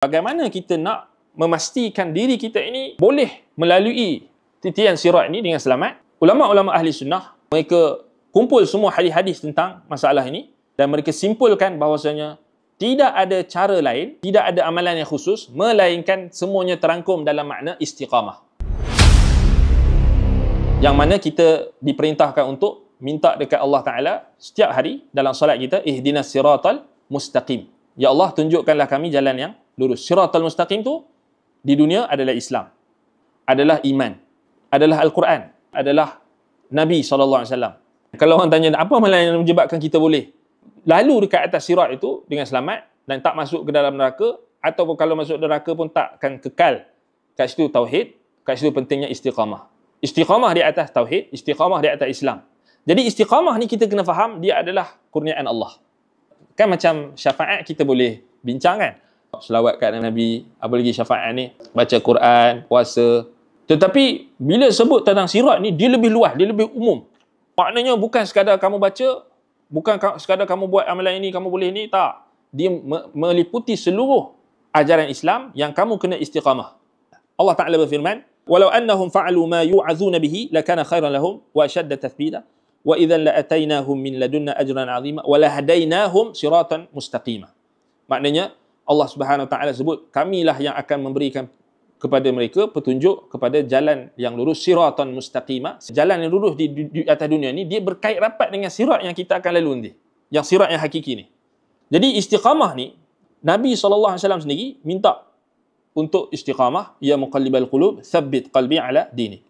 bagaimana kita nak memastikan diri kita ini boleh melalui titian sirat ini dengan selamat. Ulama-ulama ahli sunnah, mereka kumpul semua hadis-hadis tentang masalah ini dan mereka simpulkan bahawasanya tidak ada cara lain, tidak ada amalan yang khusus melainkan semuanya terangkum dalam makna istiqamah. Yang mana kita diperintahkan untuk minta dekat Allah Ta'ala setiap hari dalam salat kita, ihdinas siratal mustaqim. Ya Allah, tunjukkanlah kami jalan yang lurus. Siratul mustaqim tu di dunia adalah Islam. Adalah iman. Adalah al-Quran. Adalah Nabi saw. Kalau orang tanya apa malah yang menyebabkan kita boleh lalu dekat atas sirat itu dengan selamat dan tak masuk ke dalam neraka ataupun kalau masuk neraka pun tak akan kekal kat situ tauhid kat situ pentingnya istiqamah istiqamah di atas tauhid istiqamah di atas Islam jadi istiqamah ni kita kena faham dia adalah kurniaan Allah kan macam syafaat kita boleh bincang kan selawat kat Nabi, apa lagi syafaat ni, baca Quran, puasa. Tetapi bila sebut tentang sirat ni, dia lebih luas, dia lebih umum. Maknanya bukan sekadar kamu baca, bukan sekadar kamu buat amalan ini, kamu boleh ini tak. Dia me- meliputi seluruh ajaran Islam yang kamu kena istiqamah. Allah Ta'ala berfirman, Walau annahum fa'alu ma yu'azuna bihi, lakana khairan lahum, wa syadda tathbida, wa idhan la'atainahum min ladunna ajran azimah, wa lahadainahum siratan mustaqimah. Maknanya, Allah Subhanahu Wa Taala sebut kamilah yang akan memberikan kepada mereka petunjuk kepada jalan yang lurus siratan mustaqimah jalan yang lurus di, di, di atas dunia ni dia berkait rapat dengan sirat yang kita akan lalui nanti yang sirat yang hakiki ni jadi istiqamah ni Nabi SAW sendiri minta untuk istiqamah ya muqallibal qulub thabbit qalbi ala dini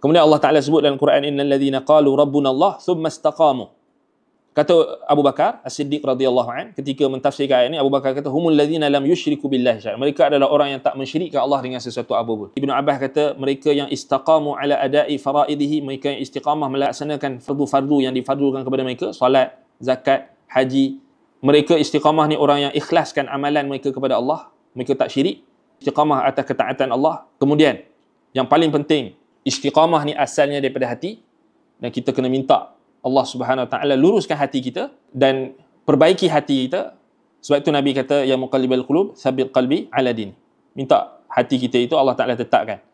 kemudian Allah Taala sebut dalam Quran innal ladzina qalu rabbuna Allah istaqamu kata Abu Bakar As-Siddiq radhiyallahu an ketika mentafsirkan ayat ini Abu Bakar kata humul ladzina lam yushriku billah syar. mereka adalah orang yang tak mensyirikkan Allah dengan sesuatu apapun Ibnu Abbas kata mereka yang istaqamu ala adai faraidihi mereka yang istiqamah melaksanakan fardu-fardu yang difardukan kepada mereka solat zakat haji mereka istiqamah ni orang yang ikhlaskan amalan mereka kepada Allah mereka tak syirik istiqamah atas ketaatan Allah kemudian yang paling penting istiqamah ni asalnya daripada hati dan kita kena minta Allah Subhanahu Wa Taala luruskan hati kita dan perbaiki hati kita. Sebab itu Nabi kata ya muqallibal qulub sabit qalbi ala din. Minta hati kita itu Allah Taala tetapkan.